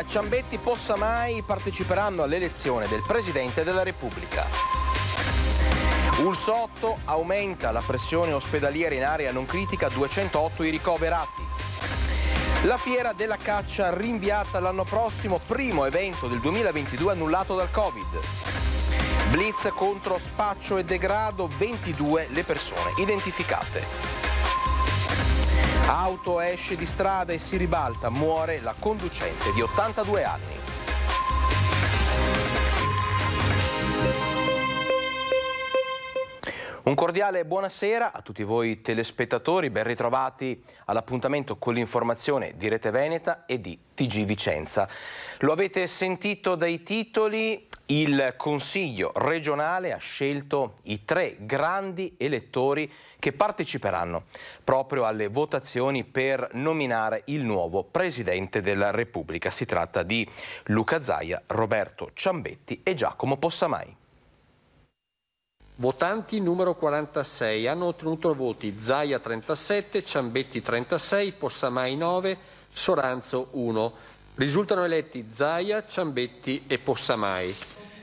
a Ciambetti possa mai parteciperanno all'elezione del Presidente della Repubblica. Un sotto aumenta la pressione ospedaliera in area non critica, 208 i ricoverati. La fiera della caccia rinviata l'anno prossimo, primo evento del 2022 annullato dal Covid. Blitz contro spaccio e degrado, 22 le persone identificate. Auto esce di strada e si ribalta, muore la conducente di 82 anni. Un cordiale buonasera a tutti voi telespettatori, ben ritrovati all'appuntamento con l'informazione di Rete Veneta e di TG Vicenza. Lo avete sentito dai titoli, il Consiglio regionale ha scelto i tre grandi elettori che parteciperanno proprio alle votazioni per nominare il nuovo Presidente della Repubblica. Si tratta di Luca Zaia, Roberto Ciambetti e Giacomo Possamai. Votanti numero 46 hanno ottenuto voti Zaia 37, Ciambetti 36, Possamai 9, Soranzo 1. Risultano eletti Zaia, Ciambetti e Possamai.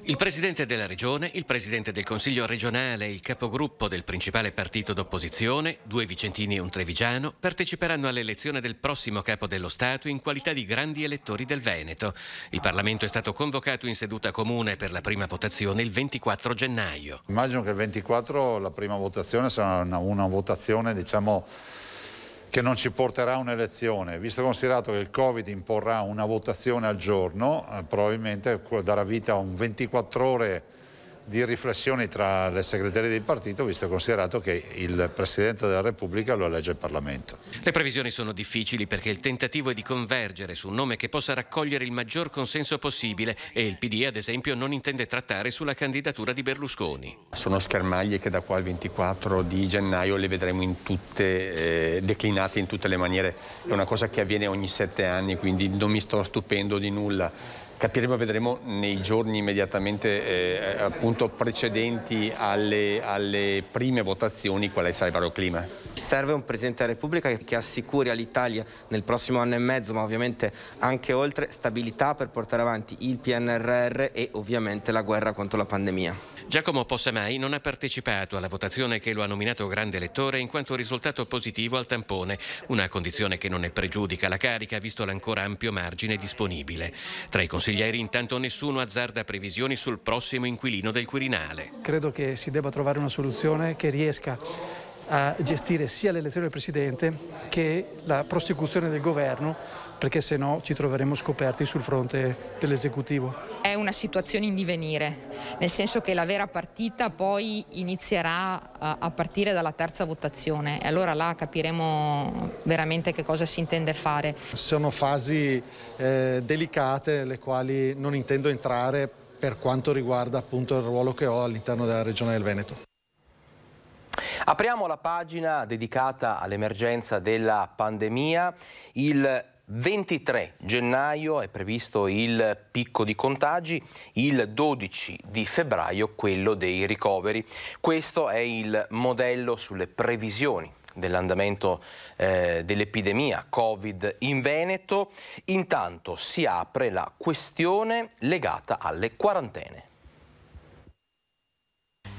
Il presidente della regione, il presidente del consiglio regionale e il capogruppo del principale partito d'opposizione, due vicentini e un trevigiano, parteciperanno all'elezione del prossimo capo dello Stato in qualità di grandi elettori del Veneto. Il Parlamento è stato convocato in seduta comune per la prima votazione il 24 gennaio. Immagino che il 24 la prima votazione sarà una, una votazione, diciamo che non ci porterà a un'elezione, visto considerato che il Covid imporrà una votazione al giorno, eh, probabilmente darà vita a un 24 ore di riflessioni tra le segreterie del partito, visto e considerato che il Presidente della Repubblica lo elegge il Parlamento. Le previsioni sono difficili perché il tentativo è di convergere su un nome che possa raccogliere il maggior consenso possibile e il PD, ad esempio, non intende trattare sulla candidatura di Berlusconi. Sono schermaglie che da qua al 24 di gennaio le vedremo in tutte, eh, declinate in tutte le maniere. È una cosa che avviene ogni sette anni, quindi non mi sto stupendo di nulla Capiremo, e vedremo nei giorni immediatamente eh, eh, appunto precedenti alle, alle, prime votazioni qual è il salvaro clima. Serve un Presidente della Repubblica che assicuri all'Italia nel prossimo anno e mezzo, ma ovviamente anche oltre, stabilità per portare avanti il PNRR e ovviamente la guerra contro la pandemia. Giacomo Possamai non ha partecipato alla votazione che lo ha nominato grande elettore in quanto risultato positivo al tampone, una condizione che non ne pregiudica la carica visto l'ancora ampio margine disponibile. Tra i consiglieri intanto nessuno azzarda previsioni sul prossimo inquilino del Quirinale. Credo che si debba trovare una soluzione che riesca a gestire sia l'elezione del Presidente che la prosecuzione del governo perché se no ci troveremo scoperti sul fronte dell'esecutivo. È una situazione in divenire, nel senso che la vera partita poi inizierà a partire dalla terza votazione e allora là capiremo veramente che cosa si intende fare. Sono fasi eh, delicate nelle quali non intendo entrare per quanto riguarda appunto il ruolo che ho all'interno della regione del Veneto. Apriamo la pagina dedicata all'emergenza della pandemia. Il 23 gennaio è previsto il picco di contagi, il 12 di febbraio quello dei ricoveri. Questo è il modello sulle previsioni dell'andamento eh, dell'epidemia Covid in Veneto. Intanto si apre la questione legata alle quarantene.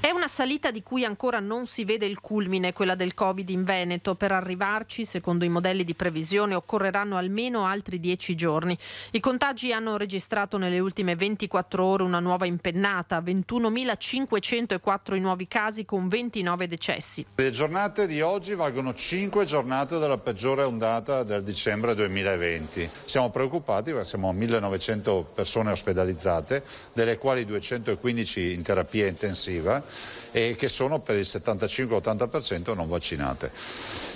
È una salita di cui ancora non si vede il culmine, quella del Covid in Veneto. Per arrivarci, secondo i modelli di previsione, occorreranno almeno altri dieci giorni. I contagi hanno registrato nelle ultime 24 ore una nuova impennata, 21.504 i nuovi casi con 29 decessi. Le giornate di oggi valgono 5 giornate della peggiore ondata del dicembre 2020. Siamo preoccupati perché siamo a 1.900 persone ospedalizzate, delle quali 215 in terapia intensiva e che sono per il 75-80% non vaccinate.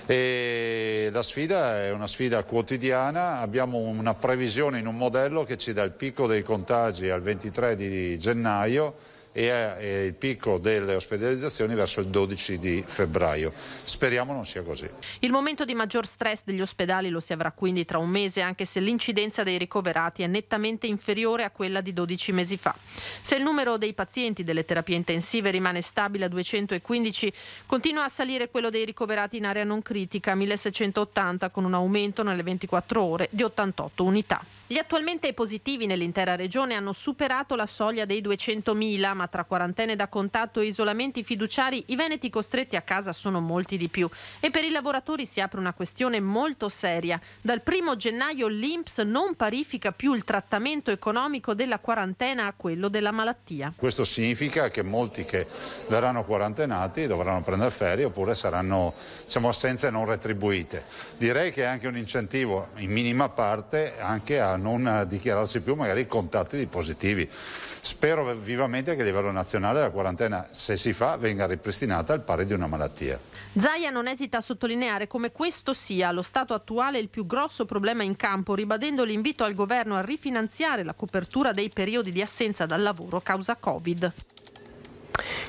E la sfida è una sfida quotidiana, abbiamo una previsione in un modello che ci dà il picco dei contagi al 23 di gennaio eh, e il picco delle ospedalizzazioni verso il 12 di febbraio. Speriamo non sia così. Il momento di maggior stress degli ospedali lo si avrà quindi tra un mese, anche se l'incidenza dei ricoverati è nettamente inferiore a quella di 12 mesi fa. Se il numero dei pazienti delle terapie intensive rimane stabile a 215, continua a salire quello dei ricoverati in area non critica, 1680, con un aumento nelle 24 ore di 88 unità. Gli attualmente positivi nell'intera regione hanno superato la soglia dei 200.000, ma ma tra quarantene da contatto e isolamenti fiduciari i veneti costretti a casa sono molti di più. E per i lavoratori si apre una questione molto seria. Dal primo gennaio l'INPS non parifica più il trattamento economico della quarantena a quello della malattia. Questo significa che molti che verranno quarantenati dovranno prendere ferie oppure saranno diciamo, assenze non retribuite. Direi che è anche un incentivo in minima parte anche a non dichiararsi più magari contatti di positivi. Spero vivamente che livello nazionale la quarantena, se si fa, venga ripristinata al pari di una malattia. Zaia non esita a sottolineare come questo sia allo stato attuale il più grosso problema in campo, ribadendo l'invito al governo a rifinanziare la copertura dei periodi di assenza dal lavoro causa Covid.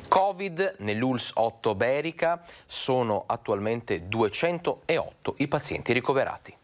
Covid nell'ULS 8 Berica sono attualmente 208 i pazienti ricoverati.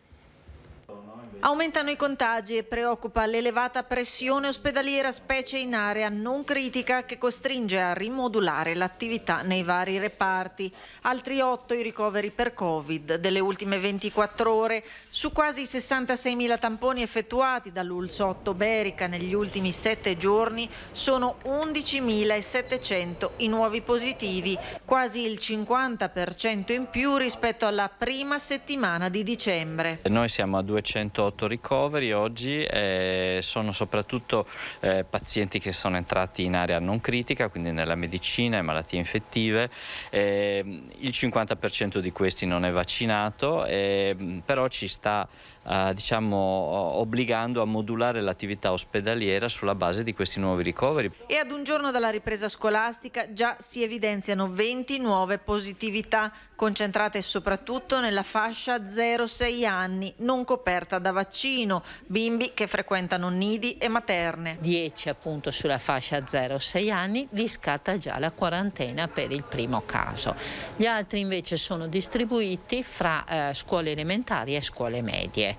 Aumentano i contagi e preoccupa l'elevata pressione ospedaliera, specie in area non critica, che costringe a rimodulare l'attività nei vari reparti. Altri 8 i ricoveri per Covid delle ultime 24 ore. Su quasi 66.000 tamponi effettuati dall'Ulsotto Berica negli ultimi 7 giorni, sono 11.700 i nuovi positivi, quasi il 50% in più rispetto alla prima settimana di dicembre. Noi siamo a 208 48 ricoveri oggi, eh, sono soprattutto eh, pazienti che sono entrati in area non critica, quindi nella medicina e malattie infettive. Eh, il 50% di questi non è vaccinato, ehm, però ci sta eh, diciamo, obbligando a modulare l'attività ospedaliera sulla base di questi nuovi ricoveri. E ad un giorno dalla ripresa scolastica già si evidenziano 20 nuove positività, concentrate soprattutto nella fascia 0-6 anni, non coperta da vaccinazione vaccino, bimbi che frequentano nidi e materne. 10 appunto sulla fascia 0-6 anni li scatta già la quarantena per il primo caso. Gli altri invece sono distribuiti fra eh, scuole elementari e scuole medie.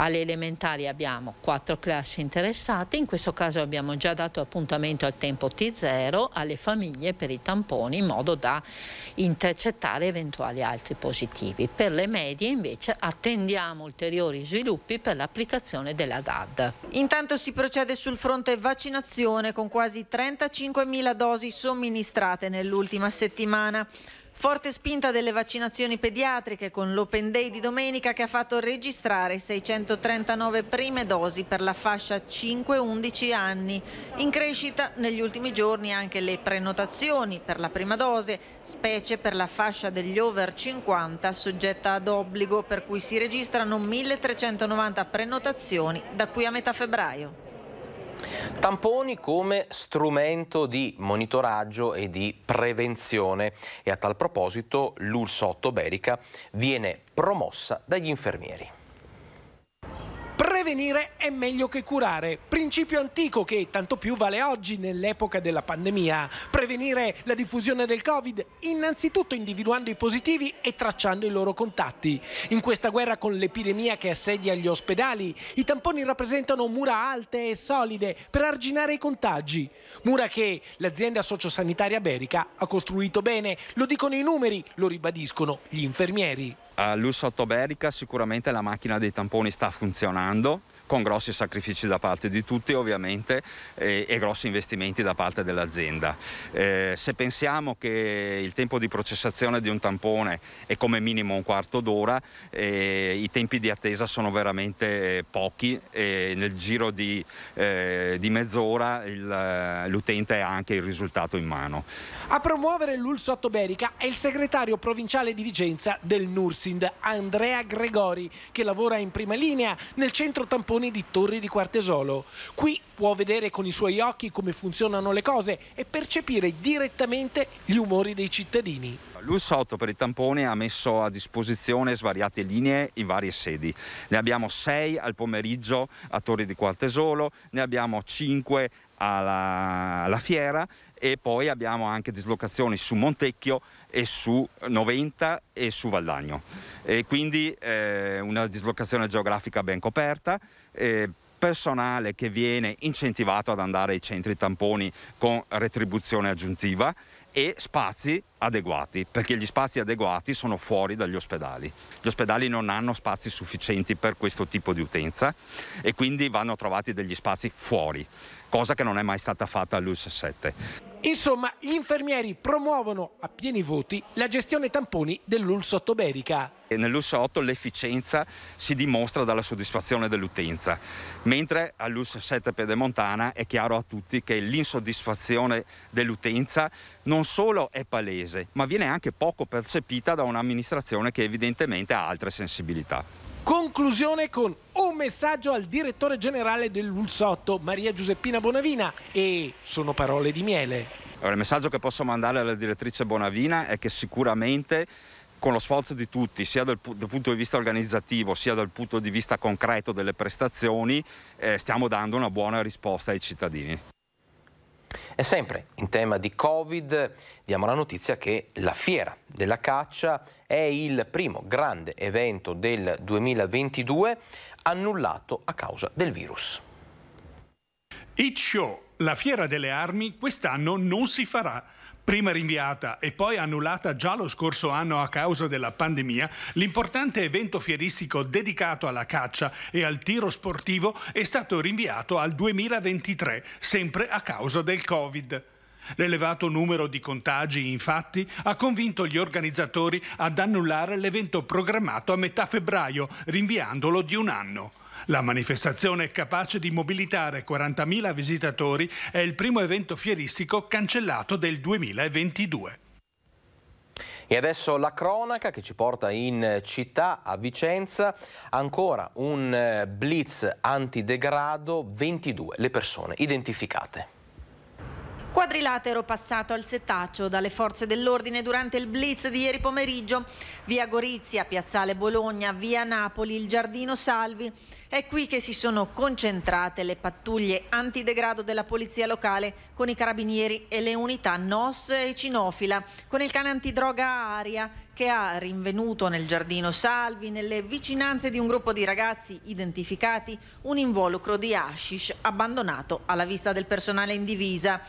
Alle elementari abbiamo quattro classi interessate, in questo caso abbiamo già dato appuntamento al tempo T0 alle famiglie per i tamponi in modo da intercettare eventuali altri positivi. Per le medie invece attendiamo ulteriori sviluppi per l'applicazione della DAD. Intanto si procede sul fronte vaccinazione con quasi 35.000 dosi somministrate nell'ultima settimana. Forte spinta delle vaccinazioni pediatriche con l'Open Day di domenica che ha fatto registrare 639 prime dosi per la fascia 5-11 anni. In crescita negli ultimi giorni anche le prenotazioni per la prima dose, specie per la fascia degli over 50 soggetta ad obbligo per cui si registrano 1390 prenotazioni da qui a metà febbraio. Tamponi come strumento di monitoraggio e di prevenzione e a tal proposito l'Ursotto Berica viene promossa dagli infermieri. Prevenire è meglio che curare, principio antico che tanto più vale oggi nell'epoca della pandemia. Prevenire la diffusione del Covid innanzitutto individuando i positivi e tracciando i loro contatti. In questa guerra con l'epidemia che assedia gli ospedali, i tamponi rappresentano mura alte e solide per arginare i contagi. Mura che l'azienda sociosanitaria Berica ha costruito bene, lo dicono i numeri, lo ribadiscono gli infermieri. Uh, Ottoberica sicuramente la macchina dei tamponi sta funzionando con grossi sacrifici da parte di tutti ovviamente e, e grossi investimenti da parte dell'azienda. Eh, se pensiamo che il tempo di processazione di un tampone è come minimo un quarto d'ora, eh, i tempi di attesa sono veramente eh, pochi e nel giro di, eh, di mezz'ora eh, l'utente ha anche il risultato in mano. A promuovere l'Ulso Ottoberica è il segretario provinciale di Vicenza del NURSI. Racing Andrea Gregori che lavora in prima linea nel centro tamponi di Torri di Quartesolo. Qui può vedere con i suoi occhi come funzionano le cose e percepire direttamente gli umori dei cittadini. L'Ursotto per il tampone ha messo a disposizione svariate linee in varie sedi. Ne abbiamo sei al pomeriggio a Torri di Quartesolo, ne abbiamo cinque alla, alla fiera e poi abbiamo anche dislocazioni su Montecchio e su Noventa e su Valdagno. E quindi eh, una dislocazione geografica ben coperta. Eh, personale che viene incentivato ad andare ai centri tamponi con retribuzione aggiuntiva e spazi adeguati, perché gli spazi adeguati sono fuori dagli ospedali. Gli ospedali non hanno spazi sufficienti per questo tipo di utenza e quindi vanno trovati degli spazi fuori cosa che non è mai stata fatta all'US 7. Insomma, gli infermieri promuovono a pieni voti la gestione tamponi dell'Ulsa 8 Berica. Nell'Ulsa 8 l'efficienza si dimostra dalla soddisfazione dell'utenza, mentre all'Ulsa 7 Pedemontana è chiaro a tutti che l'insoddisfazione dell'utenza non solo è palese, ma viene anche poco percepita da un'amministrazione che evidentemente ha altre sensibilità. Conclusione con messaggio al direttore generale dell'Ulsotto, Maria Giuseppina Bonavina, e sono parole di miele. Allora, il messaggio che posso mandare alla direttrice Bonavina è che sicuramente con lo sforzo di tutti, sia dal, dal, punto di vista organizzativo, sia dal punto di vista concreto delle prestazioni, eh, stiamo dando una buona risposta ai cittadini. E sempre in tema di Covid diamo la notizia che la fiera della caccia è il primo grande evento del 2022 annullato a causa del virus. It Show, la fiera delle armi, quest'anno non si farà prima rinviata e poi annullata già lo scorso anno a causa della pandemia, l'importante evento fieristico dedicato alla caccia e al tiro sportivo è stato rinviato al 2023, sempre a causa del Covid. L'elevato numero di contagi, infatti, ha convinto gli organizzatori ad annullare l'evento programmato a metà febbraio, rinviandolo di un anno. La manifestazione capace di mobilitare 40.000 visitatori, è il primo evento fieristico cancellato del 2022. E adesso la cronaca che ci porta in città, a Vicenza, ancora un eh, blitz antidegrado, 22 le persone identificate. Quadrilatero passato al setaccio dalle forze dell'ordine durante il blitz di ieri pomeriggio. Via Gorizia, Piazzale Bologna, Via Napoli, il Giardino Salvi. È qui che si sono concentrate le pattuglie antidegrado della polizia locale con i carabinieri e le unità NOS e Cinofila, con il cane antidroga Aria che ha rinvenuto nel giardino Salvi, nelle vicinanze di un gruppo di ragazzi identificati, un involucro di hashish abbandonato alla vista del personale in divisa.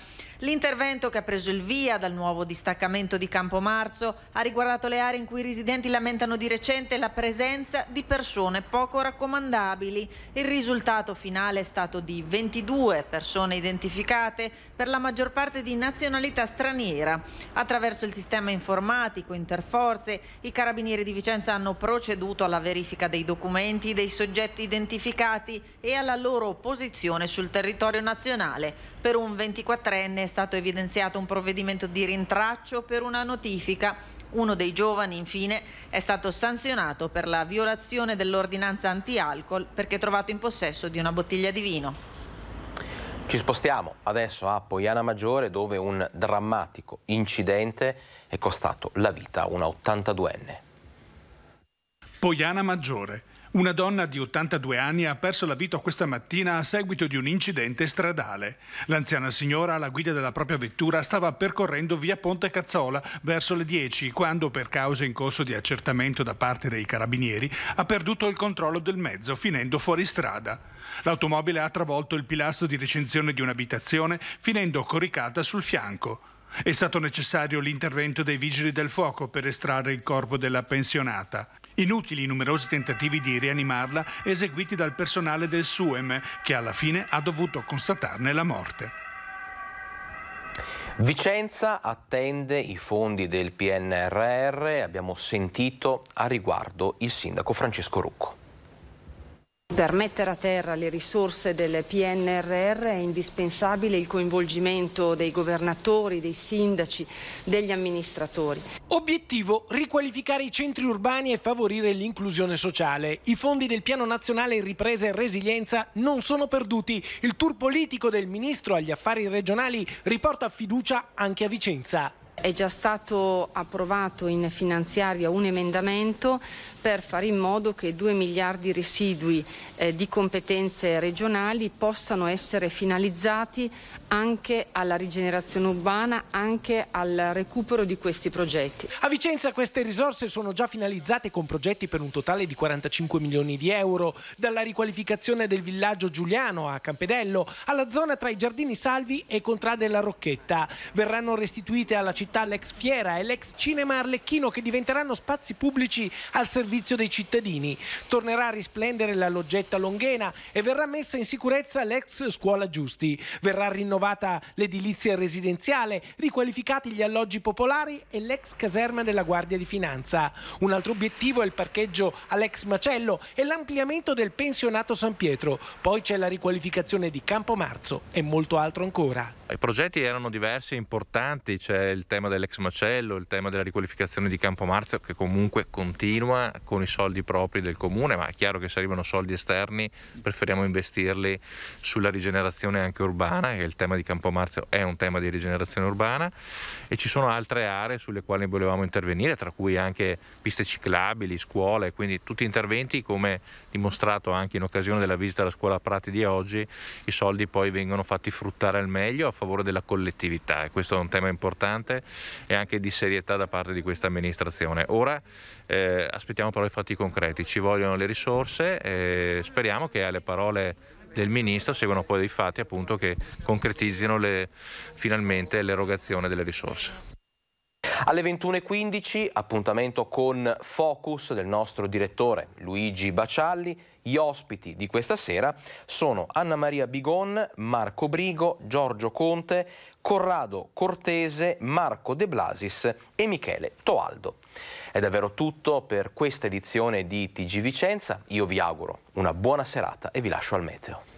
L'intervento che ha preso il via dal nuovo distaccamento di Campomarzo ha riguardato le aree in cui i residenti lamentano di recente la presenza di persone poco raccomandabili probabili. Il risultato finale è stato di 22 persone identificate, per la maggior parte di nazionalità straniera. Attraverso il sistema informatico Interforze, i carabinieri di Vicenza hanno proceduto alla verifica dei documenti dei soggetti identificati e alla loro posizione sul territorio nazionale. Per un 24enne è stato evidenziato un provvedimento di rintraccio per una notifica uno dei giovani, infine, è stato sanzionato per la violazione dell'ordinanza anti-alcol perché trovato in possesso di una bottiglia di vino. Ci spostiamo adesso a Poiana Maggiore dove un drammatico incidente è costato la vita a una 82enne. Poiana Maggiore, una donna di 82 anni ha perso la vita questa mattina a seguito di un incidente stradale. L'anziana signora alla guida della propria vettura stava percorrendo via Ponte Cazzola verso le 10 quando per cause in corso di accertamento da parte dei carabinieri ha perduto il controllo del mezzo finendo fuori strada. L'automobile ha travolto il pilastro di recinzione di un'abitazione finendo coricata sul fianco. È stato necessario l'intervento dei vigili del fuoco per estrarre il corpo della pensionata. Inutili i numerosi tentativi di rianimarla eseguiti dal personale del SUEM, che alla fine ha dovuto constatarne la morte. Vicenza attende i fondi del PNRR, abbiamo sentito a riguardo il sindaco Francesco Rucco. Per mettere a terra le risorse del PNRR è indispensabile il coinvolgimento dei governatori, dei sindaci, degli amministratori. Obiettivo riqualificare i centri urbani e favorire l'inclusione sociale. I fondi del Piano Nazionale Ripresa e Resilienza non sono perduti. Il tour politico del ministro agli affari regionali riporta fiducia anche a Vicenza. È già stato approvato in finanziaria un emendamento per fare in modo che 2 miliardi residui eh, di competenze regionali possano essere finalizzati anche alla rigenerazione urbana, anche al recupero di questi progetti. A Vicenza queste risorse sono già finalizzate con progetti per un totale di 45 milioni di euro, dalla riqualificazione del villaggio Giuliano a Campedello alla zona tra i giardini Salvi e Contrada della Rocchetta. Verranno restituite alla città città l'ex fiera e l'ex cinema Arlecchino che diventeranno spazi pubblici al servizio dei cittadini. Tornerà a risplendere la loggetta longhena e verrà messa in sicurezza l'ex scuola Giusti. Verrà rinnovata l'edilizia residenziale, riqualificati gli alloggi popolari e l'ex caserma della Guardia di Finanza. Un altro obiettivo è il parcheggio all'ex macello e l'ampliamento del pensionato San Pietro. Poi c'è la riqualificazione di Campo Marzo e molto altro ancora. I progetti erano diversi e importanti, c'è il tema dell'ex macello, il tema della riqualificazione di Campo Marzio che comunque continua con i soldi propri del comune, ma è chiaro che se arrivano soldi esterni preferiamo investirli sulla rigenerazione anche urbana, che il tema di Campo Marzio è un tema di rigenerazione urbana e ci sono altre aree sulle quali volevamo intervenire, tra cui anche piste ciclabili, scuole, quindi tutti interventi come dimostrato anche in occasione della visita alla scuola Prati di oggi, i soldi poi vengono fatti fruttare al meglio A favore della collettività e questo è un tema importante e anche di serietà da parte di questa amministrazione. Ora eh, aspettiamo però i fatti concreti, ci vogliono le risorse e speriamo che alle parole del Ministro seguano poi dei fatti appunto, che concretizzino le, finalmente l'erogazione delle risorse. Alle 21.15 appuntamento con Focus del nostro direttore Luigi Bacialli. Gli ospiti di questa sera sono Anna Maria Bigon, Marco Brigo, Giorgio Conte, Corrado Cortese, Marco De Blasis e Michele Toaldo. È davvero tutto per questa edizione di TG Vicenza. Io vi auguro una buona serata e vi lascio al meteo.